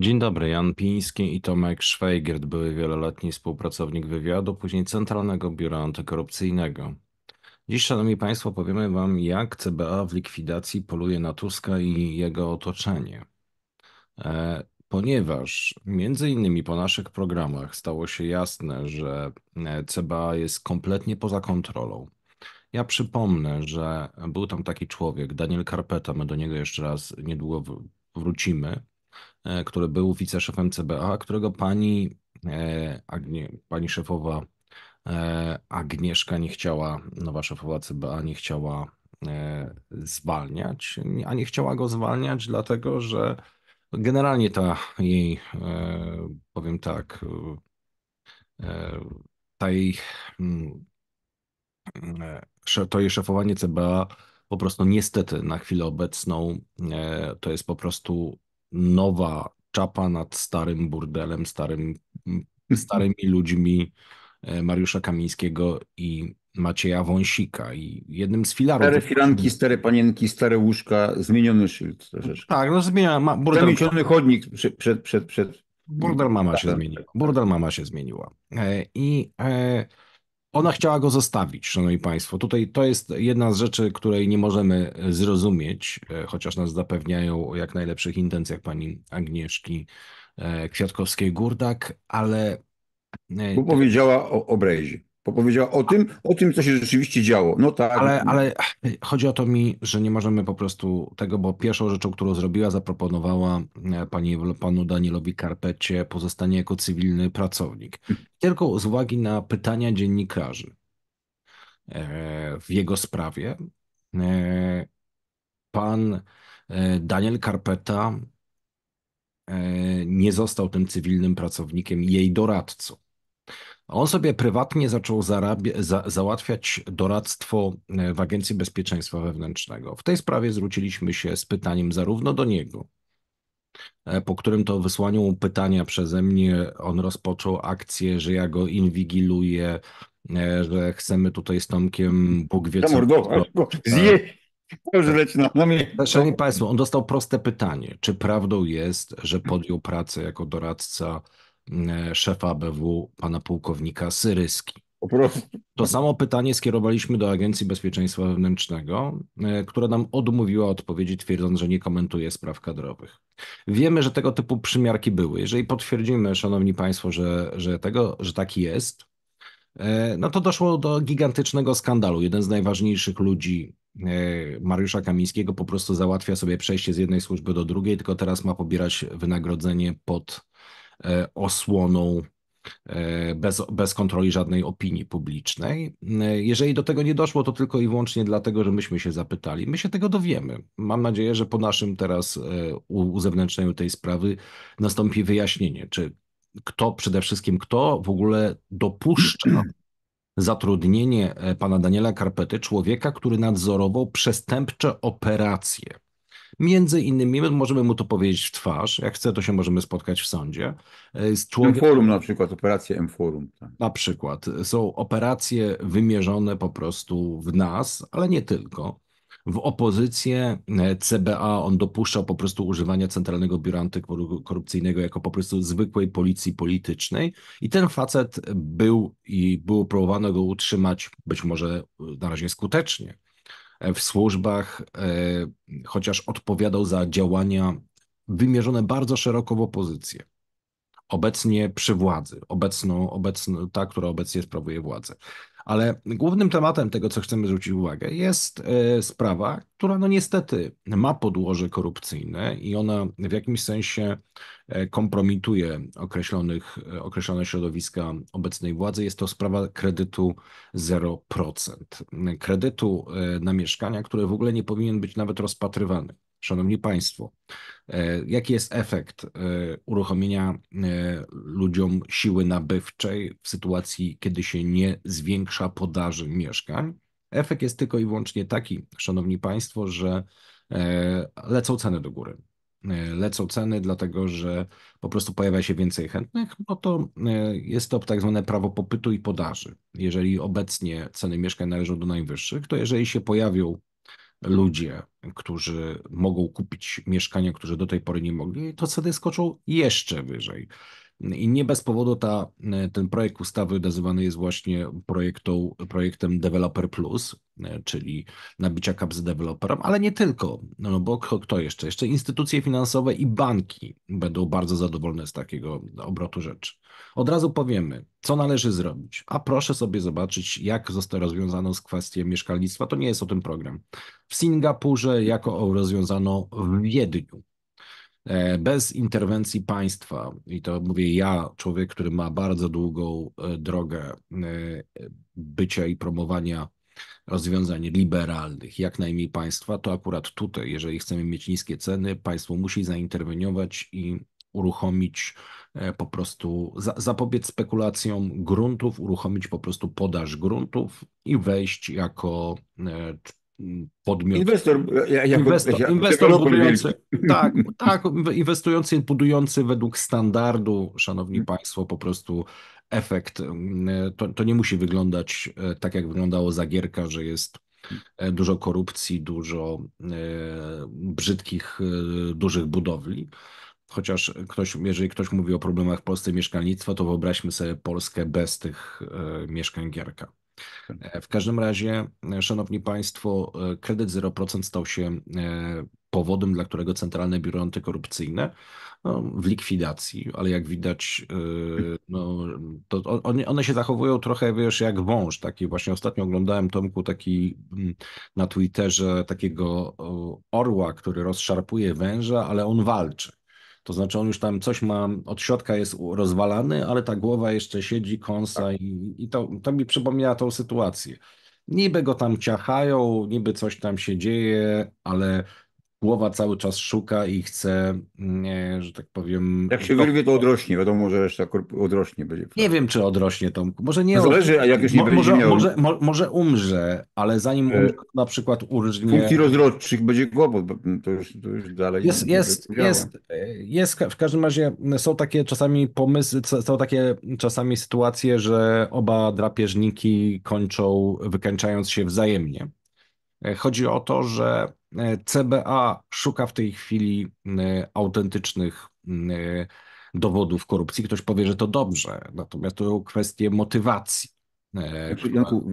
Dzień dobry, Jan Piński i Tomek Szwajgert były wieloletni współpracownik wywiadu, później Centralnego Biura Antykorupcyjnego. Dziś, Szanowni Państwo, powiemy Wam, jak CBA w likwidacji poluje na Tuska i jego otoczenie. E, ponieważ między innymi po naszych programach stało się jasne, że e, CBA jest kompletnie poza kontrolą. Ja przypomnę, że był tam taki człowiek, Daniel Karpeta, my do niego jeszcze raz niedługo wrócimy, E, który był wiceszefem CBA, którego pani, e, Agnie, pani szefowa e, Agnieszka nie chciała, nowa szefowa CBA nie chciała zwalniać, a nie chciała go zwalniać, dlatego że generalnie ta jej, powiem tak, ta jej, mm, to jej szefowanie CBA po prostu niestety na chwilę obecną to jest po prostu nowa czapa nad starym burdelem, starym, mhm. starymi ludźmi e, Mariusza Kamińskiego i Macieja Wąsika i jednym z filarów. Stare firanki, stare panienki, stare łóżka, zmieniony szyld troszeczkę. Tak, no zmienia. Ma, burdel... Zamieciony chodnik przed, przed, przed, przed... Burdel mama się tak, zmieniła. Tak. Burdel mama się zmieniła. E, I e, ona chciała go zostawić, szanowni państwo. Tutaj to jest jedna z rzeczy, której nie możemy e, zrozumieć, e, chociaż nas zapewniają o jak najlepszych intencjach pani Agnieszki e, Kwiatkowskiej-Gurdak, ale... Bo powiedziała o obrazie powiedziała o tym, o tym, co się rzeczywiście działo. No tak. Ale, ale chodzi o to mi, że nie możemy po prostu tego, bo pierwszą rzeczą, którą zrobiła, zaproponowała e, pani, panu Danielowi Karpecie pozostanie jako cywilny pracownik. Tylko z uwagi na pytania dziennikarzy e, w jego sprawie, e, pan Daniel Karpeta nie został tym cywilnym pracownikiem, jej doradcą on sobie prywatnie zaczął zarabia, za, załatwiać doradztwo e, w Agencji Bezpieczeństwa Wewnętrznego. W tej sprawie zwróciliśmy się z pytaniem zarówno do niego, e, po którym to wysłaniu pytania przeze mnie on rozpoczął akcję, że ja go inwigiluję, e, że chcemy tutaj z Tomkiem Bóg wie co... Zjeść! leci na, na mnie. Szanowni Państwo, on dostał proste pytanie. Czy prawdą jest, że podjął pracę jako doradca E, szefa BW, pana pułkownika Syryski. To samo pytanie skierowaliśmy do Agencji Bezpieczeństwa Wewnętrznego, e, która nam odmówiła odpowiedzi, twierdząc, że nie komentuje spraw kadrowych. Wiemy, że tego typu przymiarki były. Jeżeli potwierdzimy, szanowni państwo, że, że, tego, że tak jest, e, no to doszło do gigantycznego skandalu. Jeden z najważniejszych ludzi Mariusza Kamińskiego po prostu załatwia sobie przejście z jednej służby do drugiej, tylko teraz ma pobierać wynagrodzenie pod E, osłoną e, bez, bez kontroli żadnej opinii publicznej. E, jeżeli do tego nie doszło, to tylko i wyłącznie dlatego, że myśmy się zapytali. My się tego dowiemy. Mam nadzieję, że po naszym teraz uzewnętrznieniu tej sprawy nastąpi wyjaśnienie, czy kto przede wszystkim, kto w ogóle dopuszcza zatrudnienie pana Daniela Karpety, człowieka, który nadzorował przestępcze operacje Między innymi możemy mu to powiedzieć w twarz. Jak chce, to się możemy spotkać w sądzie. E, z M-Forum na przykład, operacje M-Forum. Tak. Na przykład. Są operacje wymierzone po prostu w nas, ale nie tylko. W opozycję e, CBA on dopuszcza po prostu używania Centralnego Biura Antykorupcyjnego jako po prostu zwykłej policji politycznej i ten facet był i było próbowano go utrzymać, być może e, na razie skutecznie, w służbach, e, chociaż odpowiadał za działania wymierzone bardzo szeroko w opozycję. Obecnie przy władzy, obecną, obecną, ta, która obecnie sprawuje władzę. Ale głównym tematem tego, co chcemy zwrócić uwagę, jest e, sprawa, która no niestety ma podłoże korupcyjne i ona w jakimś sensie e, kompromituje określonych, e, określone środowiska obecnej władzy. Jest to sprawa kredytu 0%. Kredytu na mieszkania, które w ogóle nie powinien być nawet rozpatrywany. Szanowni Państwo, e, jaki jest efekt e, uruchomienia e, ludziom siły nabywczej w sytuacji, kiedy się nie zwiększa podaży mieszkań? Efekt jest tylko i wyłącznie taki, Szanowni Państwo, że lecą ceny do góry. Lecą ceny, dlatego że po prostu pojawia się więcej chętnych, no to jest to tak zwane prawo popytu i podaży. Jeżeli obecnie ceny mieszkań należą do najwyższych, to jeżeli się pojawią ludzie, którzy mogą kupić mieszkania, którzy do tej pory nie mogli, to wtedy skoczą jeszcze wyżej. I nie bez powodu ta, e, ten projekt ustawy nazywany jest właśnie projektą, projektem Developer Plus, e, czyli nabicia kap z deweloperem, ale nie tylko, no bo kto jeszcze? Jeszcze instytucje finansowe i banki będą bardzo zadowolone z takiego obrotu rzeczy. Od razu powiemy, co należy zrobić, a proszę sobie zobaczyć, jak zostało rozwiązano z kwestią mieszkalnictwa. To nie jest o tym program. W Singapurze jako rozwiązano w Wiedniu E, bez interwencji państwa, i to mówię ja, człowiek, który ma bardzo długą e, drogę e, bycia i promowania rozwiązań liberalnych, jak najmniej państwa, to akurat tutaj, jeżeli chcemy mieć niskie ceny, państwo musi zainterweniować i uruchomić po prostu, zapobiec spekulacjom gruntów, uruchomić po prostu podaż gruntów i wejść jako podmiot. Inwestor, ja, inwestor, ja, inwestor budujący, tak, tak, inwestujący, budujący według standardu, szanowni hmm. państwo, po prostu efekt. To, to nie musi wyglądać e, tak, jak wyglądało Zagierka, że jest e, dużo korupcji, dużo e, brzydkich, dużych budowli. Chociaż ktoś, jeżeli ktoś mówi o problemach w Polsce mieszkalnictwa, to wyobraźmy sobie Polskę bez tych mieszkań Gierka. W każdym razie, szanowni państwo, kredyt 0% stał się e, powodem, dla którego Centralne Biuro Antykorupcyjne no, w likwidacji, ale jak widać, e, no, to one, się zachowują trochę, wiesz, jak wąż taki. Właśnie ostatnio oglądałem, Tomku, taki mm, na Twitterze takiego orła, który rozszarpuje węża, ale on walczy. To znaczy on już tam coś ma, od środka jest rozwalany, ale ta głowa jeszcze siedzi, kąsa tak. i, i to, to mi przypomina tą sytuację. Niby go tam ciachają, niby coś tam się dzieje, ale głowa cały czas szuka i chce, mm, nie, że tak powiem. Jak się wyrwie, to odrośnie. Wiadomo, że reszta odrośnie będzie. Nie wiem, czy odrośnie to Może nie. zależy, a jak już nie będzie może, miał... może, może umrze, ale zanim e, umrze, na przykład urżnie. Funkcji rozrodczych będzie kłopot, to już, to już dalej. Jest, jest, jest, jest, w każdym razie są takie czasami pomysły, są takie czasami sytuacje, że oba drapieżniki kończą wykańczając się wzajemnie. E, chodzi o to, że E, CBA szuka w tej chwili e, autentycznych e, dowodów korupcji. Ktoś powie, że to dobrze, natomiast to kwestie motywacji. Znaczy,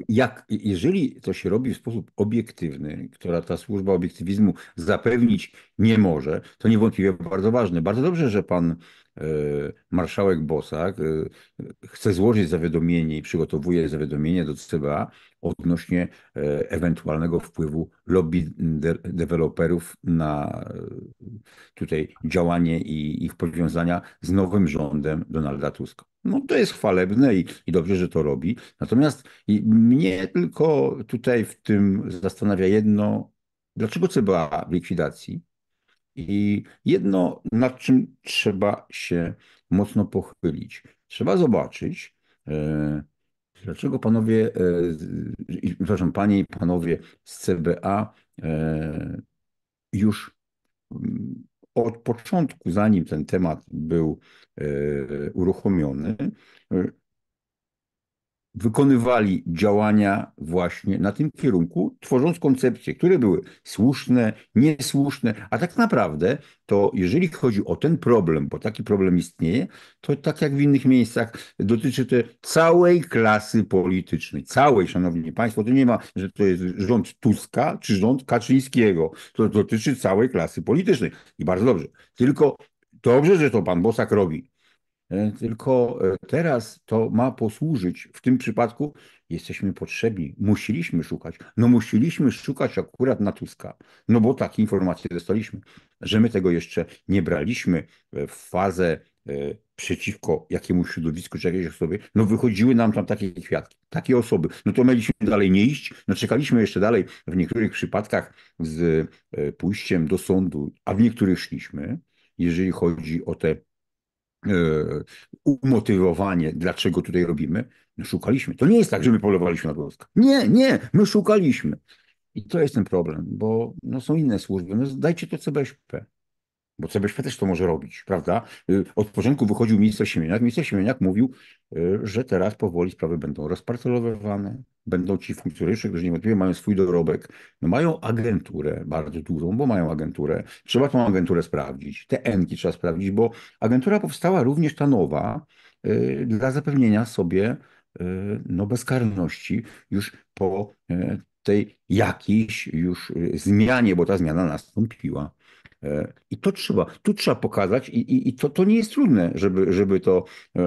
jak, jeżeli to się robi w sposób obiektywny, która ta służba obiektywizmu zapewnić nie może, to niewątpliwie bardzo ważne. Bardzo dobrze, że pan E, marszałek Bosak e, chce złożyć zawiadomienie i przygotowuje zawiadomienie do CBA odnośnie e, ewentualnego wpływu lobby de deweloperów na tutaj działanie i ich powiązania z nowym rządem Donalda Tuska. No to jest chwalebne i, i dobrze, że to robi. Natomiast mnie tylko tutaj w tym zastanawia jedno, dlaczego CBA w likwidacji? I jedno, nad czym trzeba się mocno pochylić. Trzeba zobaczyć, e, dlaczego panowie, e, przepraszam, panie i panowie z CBA e, już mm, od początku, zanim ten temat był uruchomiony, wykonywali działania właśnie na tym kierunku, tworząc koncepcje, które były słuszne, niesłuszne, a tak naprawdę to jeżeli chodzi o ten problem, bo taki problem istnieje, to tak jak w innych miejscach dotyczy to całej klasy politycznej, całej, szanowni państwo, to nie ma, że to jest rząd Tuska czy rząd Kaczyńskiego, to dotyczy całej klasy politycznej i bardzo dobrze, tylko dobrze, że to pan Bosak robi, E, tylko e, teraz to ma posłużyć. W tym przypadku jesteśmy potrzebni. Musieliśmy szukać. No musieliśmy szukać akurat na Tuska. No bo takie informacje dostaliśmy, że my tego jeszcze nie braliśmy e, w fazę przeciwko jakiemuś środowisku czy jakiejś osobie, no wychodziły nam tam takie kwiatki, takie osoby. No to mieliśmy dalej nie iść, no czekaliśmy jeszcze dalej w niektórych przypadkach z pójściem do sądu, a w niektórych szliśmy, jeżeli chodzi o te E, umotywowanie, dlaczego tutaj robimy. My no, szukaliśmy. To nie jest tak, że my polowaliśmy na Gąska. Nie, nie, my szukaliśmy. I to jest ten problem, bo no, są inne służby. No, dajcie to CBŚP bo CBŚP też to może robić, prawda? Y, od początku wychodził minister Siemieniak. Minister Siemieniak mówił, y, że teraz powoli sprawy będą rozparcelowane, będą ci funkcjonariusze, którzy niewątpliwie mają swój dorobek, no mają agenturę bardzo dużą, bo mają agenturę. Trzeba tą agenturę sprawdzić, te enki trzeba sprawdzić, bo agentura powstała również ta nowa y, dla zapewnienia sobie no, bezkarności już po tej jakiejś już zmianie, bo ta zmiana nastąpiła. E, I to trzeba, tu trzeba pokazać, i, i, i to, to nie jest trudne, żeby, żeby to e,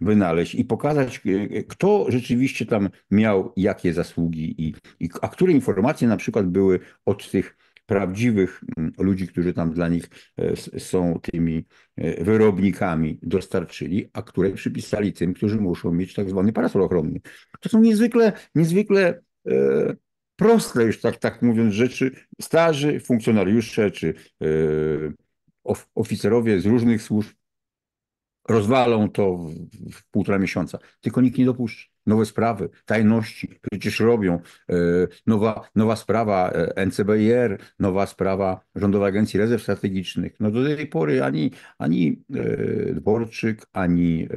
wynaleźć i pokazać, e, kto rzeczywiście tam miał jakie zasługi, i, i, a które informacje na przykład były od tych prawdziwych mm, ludzi, którzy tam dla nich są tymi wyrobnikami, dostarczyli, a które przypisali tym, którzy muszą mieć tak zwany parasol ochronny. To są niezwykle, niezwykle proste już tak, tak mówiąc rzeczy, starzy funkcjonariusze czy e, oficerowie z różnych służb rozwalą to w, w, półtora miesiąca. Tylko nikt nie dopuszcza Nowe sprawy, tajności przecież robią. E, nowa, nowa sprawa e, NCBR, nowa sprawa Rządowej Agencji Rezerw Strategicznych. No do tej pory ani, ani Dworczyk, ani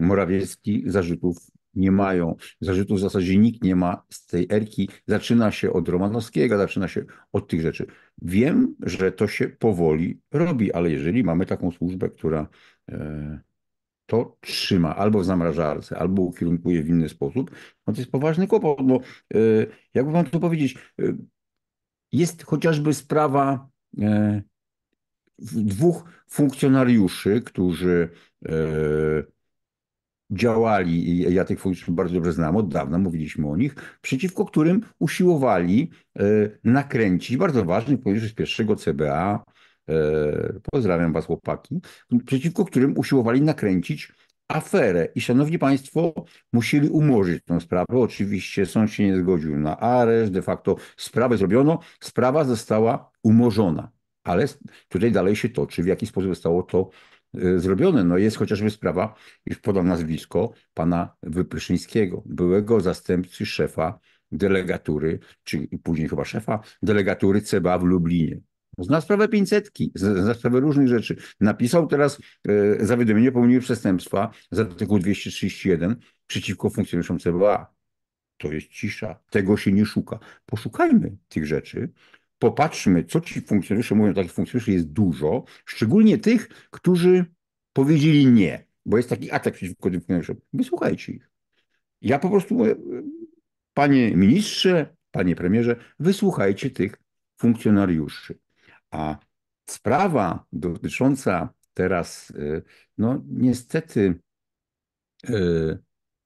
Morawiecki zarzutów nie mają, zarzutów w zasadzie nikt nie ma z tej erki. Zaczyna się od Romanowskiego, zaczyna się od tych rzeczy. Wiem, że to się powoli robi, ale jeżeli mamy taką służbę, która e, to trzyma albo w zamrażarce, albo ukierunkuje w inny sposób, no to jest poważny kłopot. Bo e, jakby wam to powiedzieć, e, jest chociażby sprawa dwóch funkcjonariuszy, którzy działali, ja tych funkcjonariuszy bardzo dobrze znam, od dawna mówiliśmy o nich, przeciwko którym usiłowali e, nakręcić bardzo ważny funkcjonariuszy z pierwszego CBA, e, pozdrawiam was chłopaki, przeciwko którym usiłowali nakręcić aferę. I szanowni państwo, musieli umorzyć tę sprawę. Oczywiście sąd się nie zgodził na areszt, de facto sprawę zrobiono, sprawa została umorzona. Ale tutaj dalej się toczy, w jaki sposób zostało to Y, zrobione. No jest chociażby sprawa, już podam nazwisko, pana Wypyszyńskiego, byłego zastępcy szefa delegatury, czy później chyba szefa delegatury CBA w Lublinie. Zna sprawę 500, zna sprawę różnych rzeczy. Napisał teraz e, zawiadomienie o popełnieniu przestępstwa z artykułu 231 przeciwko funkcjonariuszom CBA. To jest cisza. Tego się nie szuka. Poszukajmy tych rzeczy popatrzmy, co ci funkcjonariusze mówią, takich funkcjonariuszy jest dużo, szczególnie tych, którzy powiedzieli nie, bo jest taki atak przeciwko tym funkcjonariuszom. Wysłuchajcie ich. Ja po prostu mówię, panie ministrze, panie premierze, wysłuchajcie tych funkcjonariuszy. A sprawa dotycząca teraz, y, no niestety, y,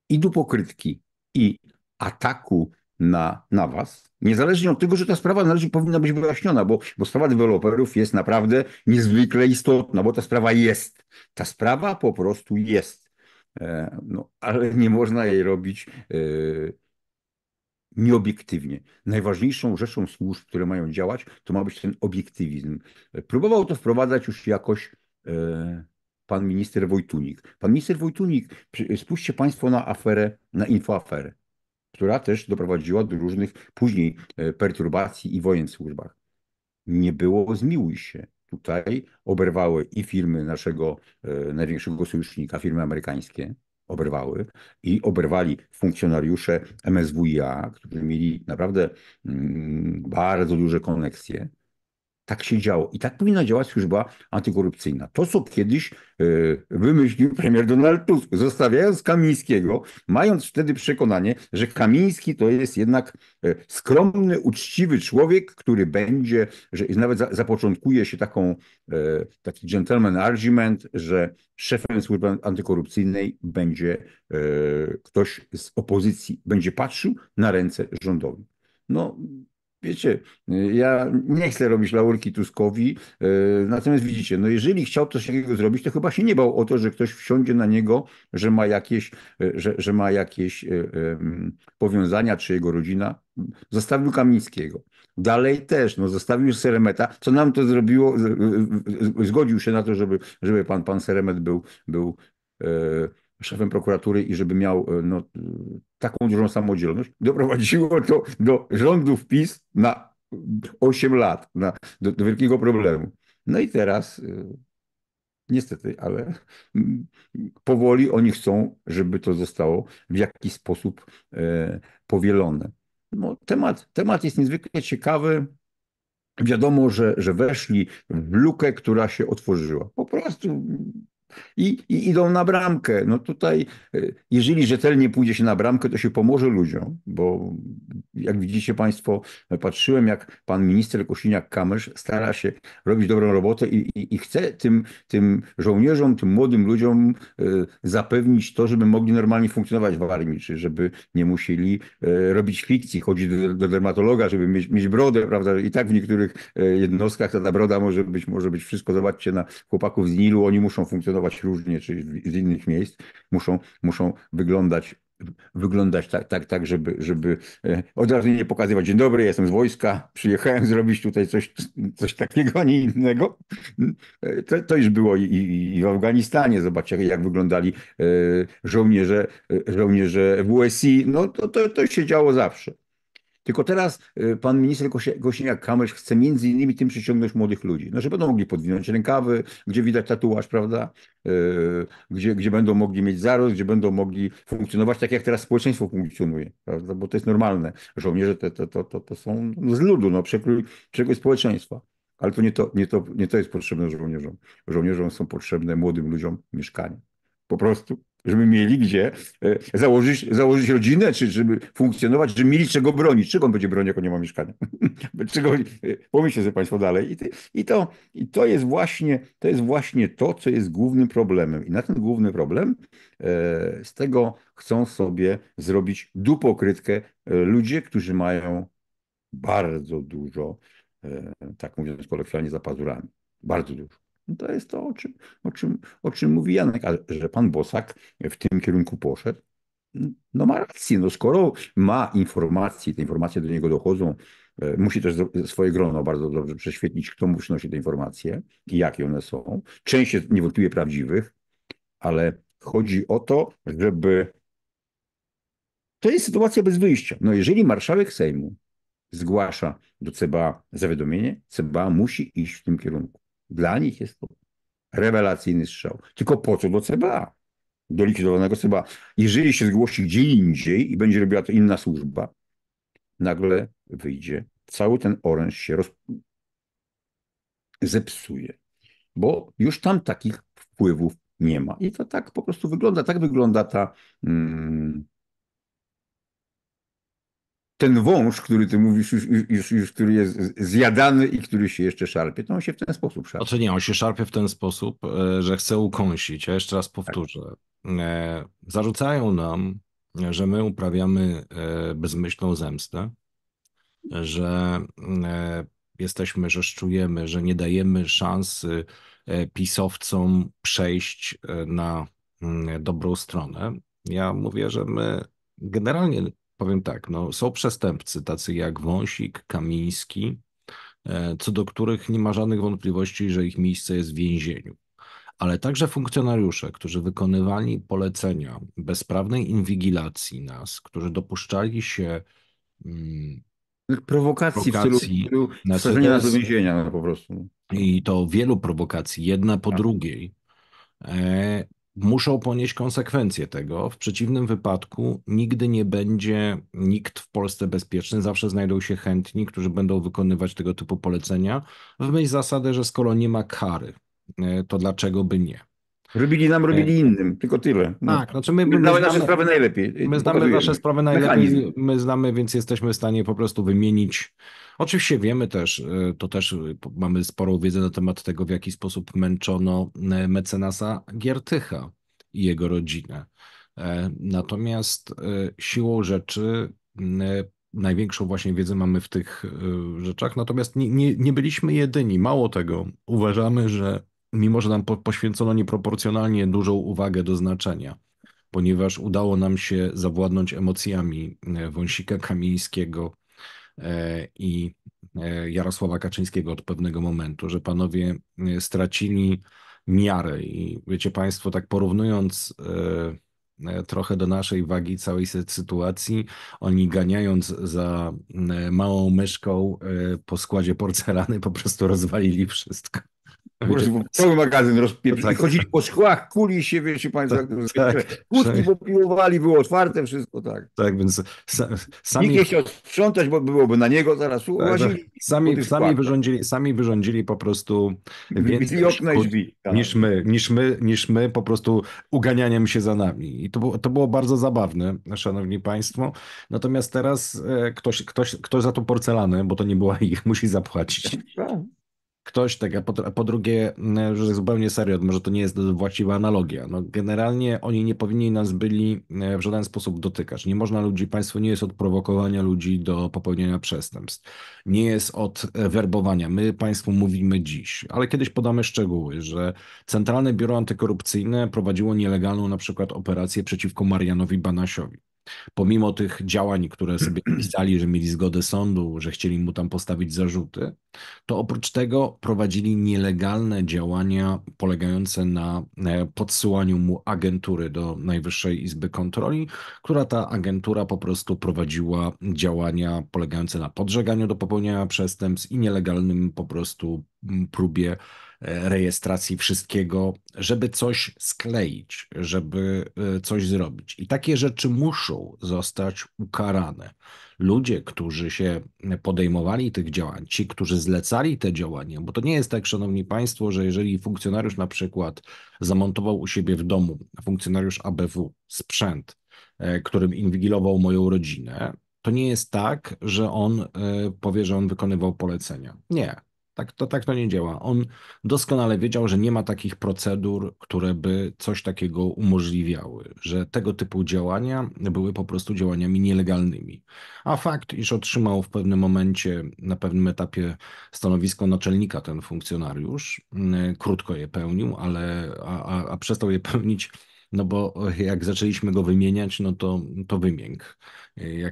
i dupokrytki, i ataku na, na was. Niezależnie od tego, że ta sprawa należy, powinna być wyjaśniona, bo, bo sprawa deweloperów jest naprawdę niezwykle istotna, bo ta sprawa jest. Ta sprawa po prostu jest. E, no, ale nie można jej robić e, nieobiektywnie. Najważniejszą rzeczą służb, które mają działać, to ma być ten obiektywizm. Próbował to wprowadzać już jakoś e, pan minister Wojtunik. Pan minister Wojtunik, spójrzcie Państwo na aferę, na infoaferę która też doprowadziła do różnych później e, perturbacji i wojen w służbach. Nie było zmiłuj się. Tutaj oberwały i firmy naszego e, największego sojusznika, firmy amerykańskie, oberwały i oberwali funkcjonariusze MSWiA, którzy mieli naprawdę mm, bardzo duże koneksje tak się działo. I tak powinna działać służba antykorupcyjna. To, co kiedyś e, wymyślił premier Donald Tusk, zostawiając Kamińskiego, mając wtedy przekonanie, że Kamiński to jest jednak e, skromny, uczciwy człowiek, który będzie, że nawet zapoczątkuje się taką, e, taki gentleman argument, że szefem służby antykorupcyjnej będzie ktoś z opozycji, będzie patrzył na ręce rządowi. No, Wiecie, y, ja nie chcę robić laurki Tuskowi, y, natomiast widzicie, no jeżeli chciał coś takiego zrobić, to chyba się nie bał o to, że ktoś wsiądzie na niego, że ma jakieś, y, że, że ma jakieś powiązania, czy jego rodzina. Zostawił Kamińskiego. Dalej też, no zostawił Seremeta, co nam to zrobiło, zgodził się na to, żeby, żeby pan, pan Seremet był, był szefem prokuratury i żeby miał e, no, e, taką dużą samodzielność, doprowadziło to do rządów PiS na 8 lat, na, do, do wielkiego problemu. No i teraz e, niestety, ale powoli oni chcą, żeby to zostało w jakiś sposób powielone. No, temat, temat jest niezwykle ciekawy. Wiadomo, że, że weszli w lukę, która się otworzyła. Po prostu i, i, idą na bramkę. No tutaj, e, jeżeli rzetelnie pójdzie się na bramkę, to się pomoże ludziom, bo jak widzicie Państwo, no patrzyłem, jak pan minister Kosiniak-Kamysz stara się robić dobrą robotę i, i, i chce tym, tym żołnierzom, tym młodym ludziom e, zapewnić to, żeby mogli normalnie funkcjonować w armii, czy żeby nie musieli e, robić fikcji, chodzić do, do dermatologa, żeby mieć, mieć brodę, prawda? I tak w niektórych jednostkach ta, ta broda może być, może być wszystko. Zobaczcie na chłopaków z Nilu, oni muszą funkcjonować różnie, czy z innych miejsc, muszą, muszą wyglądać wyglądać tak, tak, tak żeby, żeby e, od razu nie pokazywać, dzień dobry, jestem z wojska, przyjechałem zrobić tutaj coś, coś takiego, a nie innego. E, to, to już było i, i w Afganistanie, zobaczcie jak wyglądali e, żołnierze, żołnierze WSI, no to, to, to się działo zawsze. Tylko teraz y, pan minister Kosiniak-Kamysz chce między innymi tym przyciągnąć młodych ludzi, no, znaczy, że będą mogli podwinąć rękawy, gdzie widać tatuaż, prawda? Y, gdzie, gdzie będą mogli mieć zarost, gdzie będą mogli funkcjonować tak, jak teraz społeczeństwo funkcjonuje, prawda? Bo to jest normalne. Żołnierze to, to, to, to, są no, z ludu, no, przekrój czegoś społeczeństwa. Ale to nie to, nie, to, nie to jest potrzebne żołnierzom. Żołnierzom są potrzebne młodym ludziom mieszkania. Po prostu żeby mieli gdzie e, założyć, założyć rodzinę, czy żeby funkcjonować, żeby mieli czego bronić. Czego on będzie bronił, jak on nie ma mieszkania? czego, e, pomyślcie sobie Państwo dalej. I, ty, i, to, i to, jest właśnie, to jest właśnie to, co jest głównym problemem. I na ten główny problem e, z tego chcą sobie zrobić dupokrytkę e, ludzie, którzy mają bardzo dużo, e, tak mówiąc kolokwialnie, za pazurami. Bardzo dużo. No to jest to, o czym, o, czym, o czym mówi Janek, ale że pan Bosak w tym kierunku poszedł, no ma rację, no skoro ma informacje, te informacje do niego dochodzą, e, musi też swoje grono bardzo dobrze prześwietlić, kto mu przynosi te informacje i jakie one są. Część jest niewątpliwie prawdziwych, ale chodzi o to, żeby... To jest sytuacja bez wyjścia. No jeżeli marszałek Sejmu zgłasza do CBA zawiadomienie, CBA musi iść w tym kierunku. Dla nich jest to rewelacyjny strzał. Tylko po co do CBA? Do likwidowanego CBA. Jeżeli się zgłosi gdzie indziej i będzie robiła to inna służba, nagle wyjdzie, cały ten oręż się roz... zepsuje, bo już tam takich wpływów nie ma. I to tak po prostu wygląda. Tak wygląda ta. Hmm ten wąż, który ty mówisz, już, już, już, który jest zjadany i który się jeszcze szarpie, to on się w ten sposób szarpie. Znaczy nie, on się szarpie w ten sposób, e, że chce ukąsić. Ja jeszcze raz powtórzę. Tak. Zarzucają nam, że my uprawiamy e, bezmyślną zemstę, że jesteśmy, że szczujemy, że nie dajemy szansy pisowcom przejść na mm, dobrą stronę. Ja mówię, że my generalnie powiem tak, no, są przestępcy tacy jak Wąsik, Kamiński, e, co do których nie ma żadnych wątpliwości, że ich miejsce jest w więzieniu. Ale także funkcjonariusze, którzy wykonywali polecenia bezprawnej inwigilacji nas, którzy dopuszczali się mm, prowokacji, prowokacji w celu, w nas do więzienia no po prostu. I to wielu prowokacji, jedna po tak. drugiej. E, muszą ponieść konsekwencje tego. W przeciwnym wypadku nigdy nie będzie nikt w Polsce bezpieczny. Zawsze znajdą się chętni, którzy będą wykonywać tego typu polecenia w myśl zasady, że skoro nie ma kary, e, to dlaczego by nie? Robili nam, robili innym, tylko tyle. No. Tak, znaczy my, my, my znamy nasze sprawy najlepiej. My znamy Pokazujemy. nasze sprawy najlepiej, Mechanizm. my znamy, więc jesteśmy w stanie po prostu wymienić. Oczywiście wiemy też, e, to też e, mamy sporą wiedzę na temat tego, w jaki sposób męczono e, mecenasa Giertycha i jego rodzinę. Natomiast siłą rzeczy największą właśnie wiedzę mamy w tych rzeczach, natomiast nie, nie, nie byliśmy jedyni. Mało tego, uważamy, że mimo że nam poświęcono nieproporcjonalnie dużą uwagę do znaczenia, ponieważ udało nam się zawładnąć emocjami e, Wąsika Kamińskiego e, i e, Jarosława Kaczyńskiego od pewnego momentu, że panowie stracili miarę. I wiecie Państwo, tak porównując trochę do naszej wagi całej sytuacji. Oni ganiając za małą myszką po składzie porcelany po prostu rozwalili wszystko. Po tak, prostu cały magazyn rozpieprzył. Tak. Chodzili po szkłach, kuli się, wiecie Państwo, tak, tak, tak. popiłowali, było otwarte, wszystko tak. Tak, więc sa, sami... Nikt nie chciał sprzątać, bo byłoby na niego zaraz. Tak, tak. Sami, sami, wyrządzili, sami wyrządzili po prostu więcej okna drzwi, tak. niż, my, niż, my, niż my po prostu uganianiem się za nami. I to było, to było bardzo zabawne, Szanowni Państwo. Natomiast teraz e, ktoś, ktoś, ktoś za to porcelanę, bo to nie była ich, musi zapłacić. Tak ktoś, tak, po, po drugie, mm, że tak zupełnie serio, może to nie jest właściwa analogia. No, generalnie oni nie powinni nas byli e, w żaden sposób dotykać. Nie można ludzi, państwo nie jest od prowokowania ludzi do popełnienia przestępstw. Nie jest od e, werbowania. My państwu mówimy dziś, ale kiedyś podamy szczegóły, że Centralne Biuro Antykorupcyjne prowadziło nielegalną na przykład operację przeciwko Marianowi Banasiowi pomimo tych działań, które sobie pisali, że mieli zgodę sądu, że chcieli mu tam postawić zarzuty, to oprócz tego prowadzili nielegalne działania polegające na e, podsyłaniu mu agentury do Najwyższej Izby Kontroli, która ta agentura po prostu prowadziła działania polegające na podżeganiu do popełniania przestępstw i nielegalnym po prostu próbie E, rejestracji wszystkiego, żeby coś skleić, żeby e, coś zrobić. I takie rzeczy muszą zostać ukarane. Ludzie, którzy się podejmowali tych działań, ci, którzy zlecali te działania, bo to nie jest tak, szanowni państwo, że jeżeli funkcjonariusz na przykład zamontował u siebie w domu, funkcjonariusz ABW, sprzęt, e, którym inwigilował moją rodzinę, to nie jest tak, że on powie, że on wykonywał polecenia. Nie. Tak to, tak to nie działa. On doskonale wiedział, że nie ma takich procedur, które by coś takiego umożliwiały, że tego typu działania były po prostu działaniami nielegalnymi. A fakt, iż otrzymał w pewnym momencie, na pewnym etapie stanowisko naczelnika ten funkcjonariusz, mm, krótko je pełnił, ale a, a, a przestał je pełnić no bo e, jak zaczęliśmy go wymieniać, no to, to wymięk.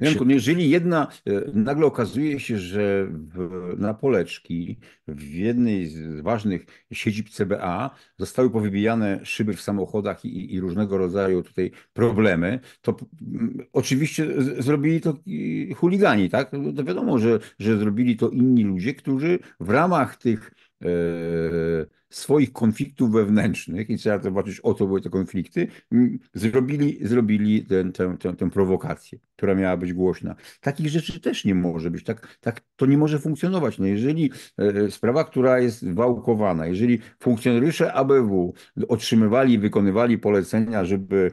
E, się... No jeżeli jedna, e, nagle okazuje się, że na poleczki w jednej z ważnych siedzib CBA zostały powybijane szyby w samochodach i, i różnego rodzaju tutaj problemy, to oczywiście zrobili to chuligani, tak? No to wiadomo, że, że zrobili to inni ludzie, którzy w ramach tych E, swoich konfliktów wewnętrznych, i trzeba zobaczyć, o co były te konflikty, zrobili, zrobili ten, tę, tę, tę prowokację, która miała być głośna. Takich rzeczy też nie może być, tak, tak to nie może funkcjonować. No jeżeli e, e, sprawa, która jest wałkowana, jeżeli funkcjonariusze ABW otrzymywali, wykonywali polecenia, żeby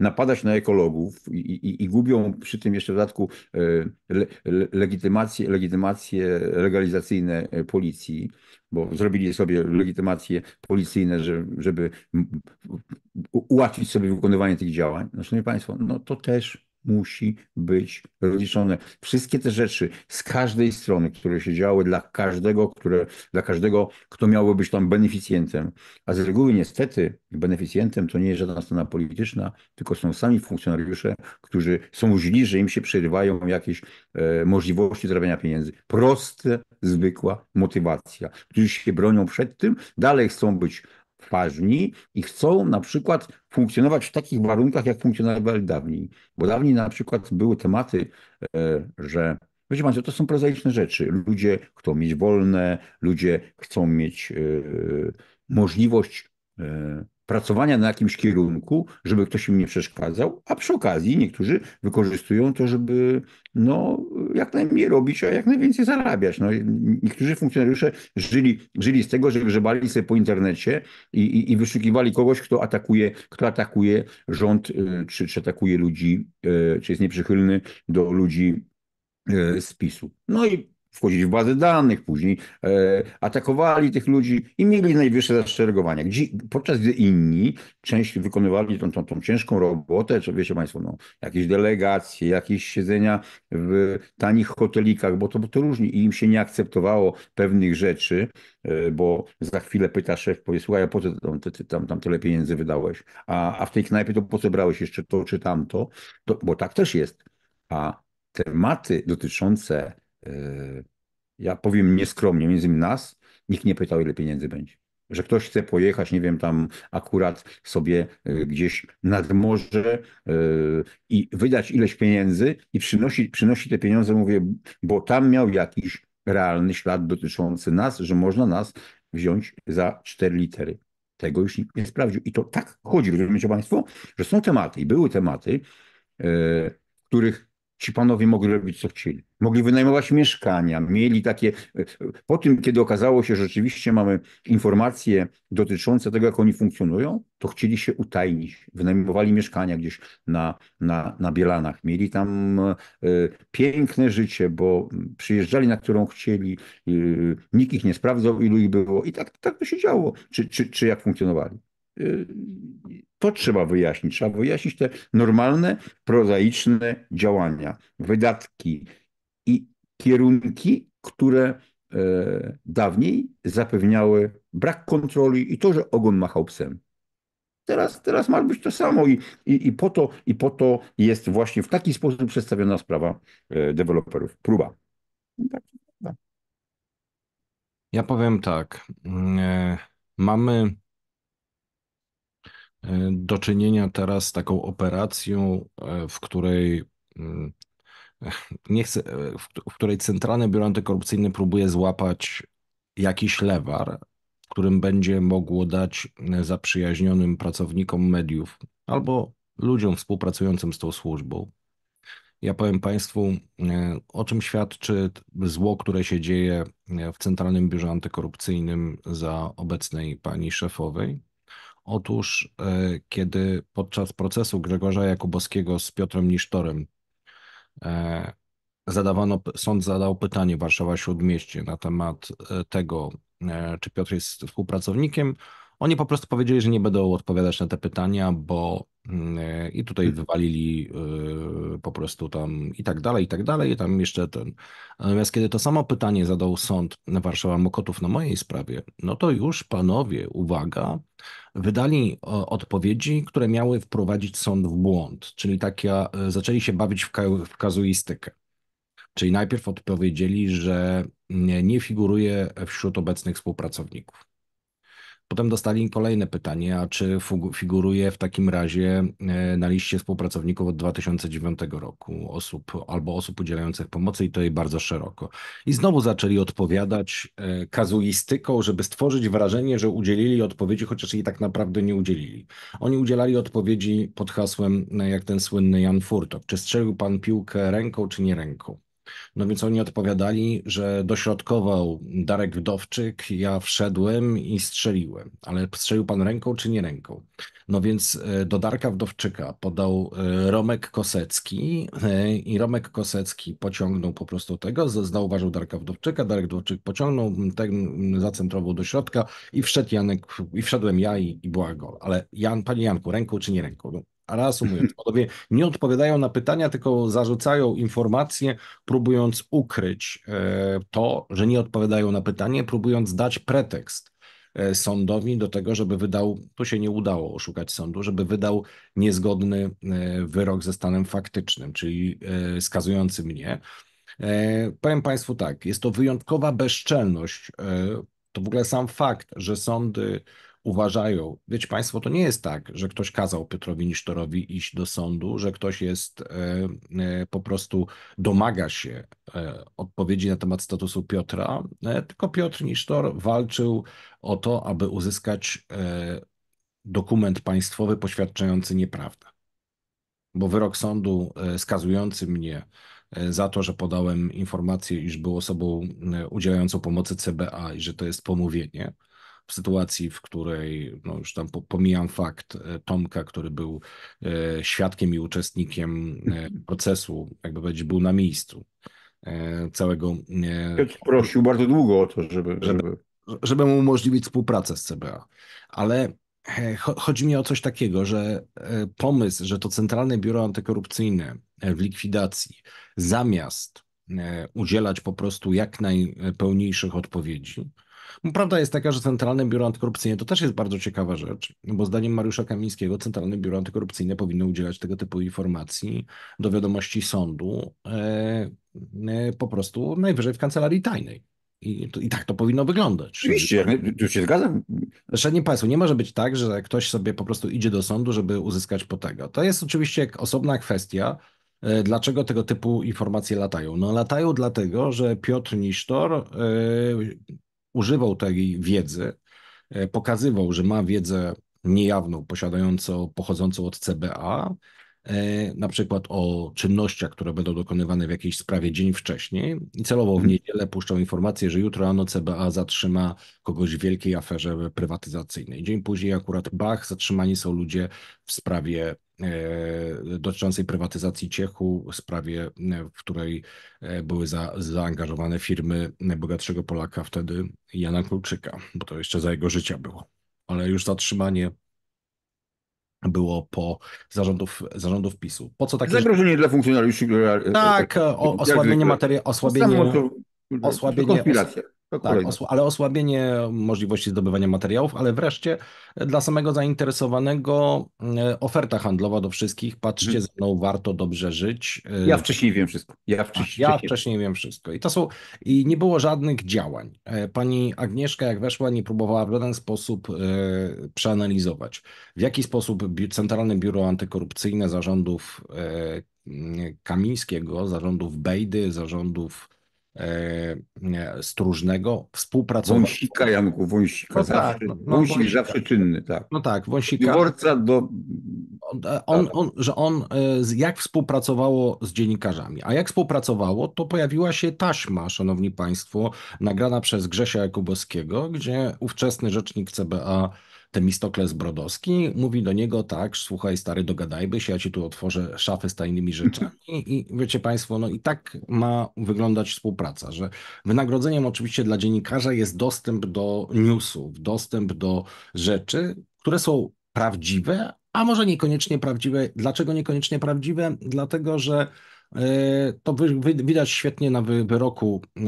napadać na ekologów i, i, i gubią przy tym jeszcze w dodatku le, le, legitymacje, legitymacje legalizacyjne policji, bo zrobili sobie legitymacje policyjne, że, żeby ułatwić sobie wykonywanie tych działań. Znaczy, no, szanowni Państwo, no to też musi być rozliczone. Wszystkie te rzeczy z każdej strony, które się działy dla każdego, które, dla każdego, kto miałby być tam beneficjentem. A z reguły niestety beneficjentem to nie jest żadna strona polityczna, tylko są sami funkcjonariusze, którzy są źli, że im się przerywają jakieś e, możliwości zarabiania pieniędzy. prosta, zwykła motywacja. Którzy się bronią przed tym, dalej chcą być ważni i chcą na przykład funkcjonować w takich warunkach, jak funkcjonowali dawniej. Bo dawniej na przykład były tematy, e, że Wiecie Państwo, to są prozaiczne rzeczy. Ludzie chcą mieć wolne, ludzie chcą mieć e, możliwość e, pracowania na jakimś kierunku, żeby ktoś im nie przeszkadzał, a przy okazji niektórzy wykorzystują to, żeby no, jak najmniej robić, a jak najwięcej zarabiać. No, niektórzy funkcjonariusze żyli, żyli z tego, że grzebali sobie po internecie i, i, i wyszukiwali kogoś, kto atakuje, kto atakuje rząd, y, czy, czy atakuje ludzi, y, czy jest nieprzychylny do ludzi y, z PiSu. No i wchodzili w bazy danych, później e, atakowali tych ludzi i mieli najwyższe zaszeregowania. Gdzie, podczas gdy inni część wykonywali tą, tą, tą ciężką robotę, co wiecie Państwo, no, jakieś delegacje, jakieś siedzenia w tanich hotelikach, bo to, bo to różni i im się nie akceptowało pewnych rzeczy, e, bo za chwilę pyta szef, powie, słuchaj, a po co tam, ty, tam, tam tyle pieniędzy wydałeś, a, a w tej knajpie to po co brałeś jeszcze to czy tamto, to, bo tak też jest. A tematy dotyczące Yy, ja powiem nieskromnie, między nas, nikt nie pytał, ile pieniędzy będzie. Że ktoś chce pojechać, nie wiem, tam akurat sobie yy, gdzieś nad morze yy, i wydać ileś pieniędzy i przynosi, przynosi te pieniądze, mówię, bo tam miał jakiś realny ślad dotyczący nas, że można nas wziąć za cztery litery. Tego już nikt nie sprawdził. I to tak chodzi, rozumiecie Państwo, że są tematy i były tematy, których ci panowie mogli robić co chcieli. Mogli wynajmować mieszkania, mieli takie. E, po tym, kiedy okazało się, że rzeczywiście mamy informacje dotyczące tego, jak oni funkcjonują, to chcieli się utajnić. Wynajmowali mieszkania gdzieś na, na, na Bielanach. Mieli tam y, piękne życie, bo przyjeżdżali na którą chcieli, y, nikt ich nie sprawdzał, ilu ich było. I tak, tak to się działo, czy, czy, czy jak funkcjonowali. Y, to trzeba wyjaśnić. Trzeba wyjaśnić te normalne, prozaiczne działania, wydatki i kierunki, które e, dawniej zapewniały brak kontroli i to, że ogon machał psem. Teraz, teraz ma być to samo i, i, i, po to, i po to jest właśnie w taki sposób przedstawiona sprawa e, deweloperów. Próba. Tak, tak. Ja powiem tak. Mm, e, mamy E, do czynienia teraz z taką operacją, e, w której mm, nie chcę, e, w której Centralne Biuro Antykorupcyjne próbuje złapać jakiś lewar, którym będzie mogło dać zaprzyjaźnionym pracownikom mediów albo ludziom współpracującym z tą służbą. Ja powiem Państwu, o czym świadczy zło, które się dzieje w Centralnym Biurze Antykorupcyjnym za obecnej pani szefowej. Otóż, e, kiedy podczas procesu Grzegorza Jakubowskiego z Piotrem Nisztorem e, zadawano, sąd zadał pytanie Warszawa Śródmieście na temat e, tego, czy Piotr jest współpracownikiem, oni po prostu powiedzieli, że nie będą odpowiadać na te pytania, bo mm, i tutaj mhm. wywalili po prostu tam i tak dalej, i tak dalej, i tam jeszcze ten. Natomiast kiedy to samo pytanie zadał sąd Warszawa Mokotów na mojej sprawie, no to już panowie, uwaga, wydali e, odpowiedzi, które miały wprowadzić sąd w błąd, czyli taka, e, zaczęli się bawić w, ka- w kazuistykę. Czyli najpierw odpowiedzieli, że nie, nie figuruje wśród obecnych współpracowników. Potem dostali kolejne pytanie, a czy figuruje w takim razie e, na liście współpracowników od 2009 roku osób albo osób udzielających pomocy i to jej bardzo szeroko. I znowu zaczęli odpowiadać e, kazuistyką, żeby stworzyć wrażenie, że udzielili odpowiedzi, chociaż jej tak naprawdę nie udzielili. Oni udzielali odpowiedzi pod hasłem, e, jak ten słynny Jan Furtok, czy strzelił pan piłkę ręką, czy nie ręką. No więc oni odpowiadali, że dośrodkował Darek Wdowczyk, ja wszedłem i strzeliłem. Ale strzelił pan ręką czy nie ręką? No więc e, do Darka Wdowczyka podał e, Romek Kosecki e, i Romek Kosecki pociągnął po prostu tego, zauważył Darka Wdowczyka, Darek Wdowczyk pociągnął, ten zacentrował do środka i wszedł Janek, i wszedłem ja i, i była gol. Ale Jan, panie Janku, ręką czy nie ręką? No, Reasumując, panowie nie odpowiadają na pytania, tylko zarzucają informacje, próbując ukryć e, to, że nie odpowiadają na pytanie, próbując dać pretekst e, sądowi do tego, żeby wydał, tu się nie udało oszukać sądu, żeby wydał niezgodny e, wyrok ze stanem faktycznym, czyli skazujący mnie. Powiem Państwu tak, jest to wyjątkowa bezczelność. To w ogóle sam fakt, że sądy uważają. Wiecie Państwo, to nie jest tak, że ktoś kazał Piotrowi Nisztorowi iść do sądu, że ktoś jest e, e, po prostu domaga się e, odpowiedzi na temat statusu Piotra, tylko Piotr Nisztor walczył o to, aby uzyskać dokument państwowy poświadczający nieprawdę. Bo wyrok sądu skazujący mnie za to, że podałem informację, iż był osobą udzielającą pomocy CBA i że to jest pomówienie, w sytuacji, w której, no już tam pomijam fakt e, Tomka, który był e, świadkiem i uczestnikiem e, mhm. procesu, jakby powiedzieć, był na miejscu całego... Prosił bardzo długo o to, żeby... żeby... Żeby mu umożliwić współpracę z CBA. Ale Chodzi mi o coś takiego, że pomysł, że to Centralne Biuro Antykorupcyjne w likwidacji zamiast udzielać po prostu jak najpełniejszych odpowiedzi, no, prawda jest taka, że Centralne Biuro Antykorupcyjne to też jest bardzo ciekawa rzecz, bo zdaniem Mariusza Kamińskiego Centralne Biuro Antykorupcyjne powinno udzielać tego typu informacji do wiadomości sądu e, e po prostu najwyżej w kancelarii tajnej. I, to, I, tak to powinno wyglądać. Oczywiście, tu się zgadzam. Szanowni Państwo, nie może być tak, że ktoś sobie po prostu idzie do sądu, żeby uzyskać po tego. To jest oczywiście osobna kwestia, e, Dlaczego tego typu informacje latają? No latają dlatego, że Piotr Nisztor e, używał tej wiedzy, e, pokazywał, że ma wiedzę niejawną, posiadającą, pochodzącą od CBA, e, na przykład o czynnościach, które będą dokonywane w jakiejś sprawie dzień wcześniej i celowo w mhm. niedzielę puszczał informację, że jutro rano CBA zatrzyma kogoś w wielkiej aferze prywatyzacyjnej. Dzień później akurat bach, zatrzymani są ludzie w sprawie E, dotyczącej prywatyzacji Ciechu, w sprawie, e, w której e, były za, zaangażowane firmy najbogatszego Polaka wtedy, Jana Kulczyka, bo to jeszcze za jego życia było. Ale już zatrzymanie było po zarządów, zarządów PiSu. Po co takie... Zagrożenie dla funkcjonariuszy. Tak, tak o, osłabienie materii, osłabienie... Osłabienie, tak, ale osłabienie możliwości zdobywania materiałów, ale wreszcie e, dla samego zainteresowanego e, oferta handlowa do wszystkich. Patrzcie hmm. ze mną, warto dobrze żyć. E, ja wcześniej wiem wszystko. Ja tak, wcześniej, ja wcześniej wiem wszystko. I to są i nie było żadnych działań. Pani Agnieszka, jak weszła, nie próbowała w żaden sposób przeanalizować, w jaki sposób Centralne Biuro Antykorupcyjne zarządów Kamińskiego, zarządów Bejdy, zarządów E, stróżnego, współpracował. Wąsika, Janku, wąsika. No zawsze, tak, no, no, wąsik wąsika. zawsze czynny, tak. No tak, wąsika. Dworca do... On, e, on, że on, e, jak współpracowało z dziennikarzami, a jak współpracowało, to pojawiła się taśma, szanowni państwo, nagrana przez Grzesia Jakubowskiego, gdzie ówczesny rzecznik CBA Temistokles Brodowski mówi do niego tak, słuchaj stary, dogadajby się, ja ci tu otworzę szafę z tajnymi rzeczami i wiecie państwo, no i tak ma wyglądać współpraca, że wynagrodzeniem oczywiście dla dziennikarza jest dostęp do newsów, dostęp do rzeczy, które są prawdziwe, a może niekoniecznie prawdziwe. Dlaczego niekoniecznie prawdziwe? Dlatego, że E, to widać świetnie na wyroku e,